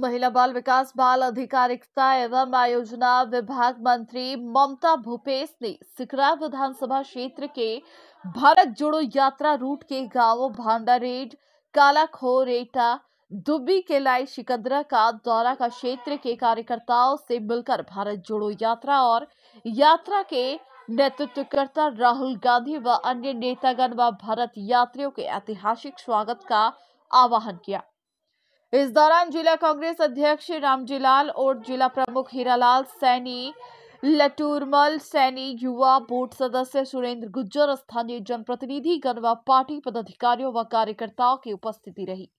महिला बाल विकास बाल अधिकारिकता एवं आयोजना विभाग मंत्री ममता भूपेश ने सिकरा विधानसभा क्षेत्र के भारत जोड़ो यात्रा रूट के गांवों भांडारेड कालाखो रेटा दुब्बी केलाई शिकंदरा का दौरा का क्षेत्र के कार्यकर्ताओं से मिलकर भारत जोड़ो यात्रा और यात्रा के नेतृत्वकर्ता राहुल गांधी व अन्य नेतागण व भारत यात्रियों के ऐतिहासिक स्वागत का आह्वान किया इस दौरान जिला कांग्रेस अध्यक्ष रामजीलाल और जिला प्रमुख हीरालाल सैनी लटूरमल सैनी युवा बोर्ड सदस्य सुरेंद्र गुज्जर स्थानीय जनप्रतिनिधि गणवा व पार्टी पदाधिकारियों व कार्यकर्ताओं की उपस्थिति रही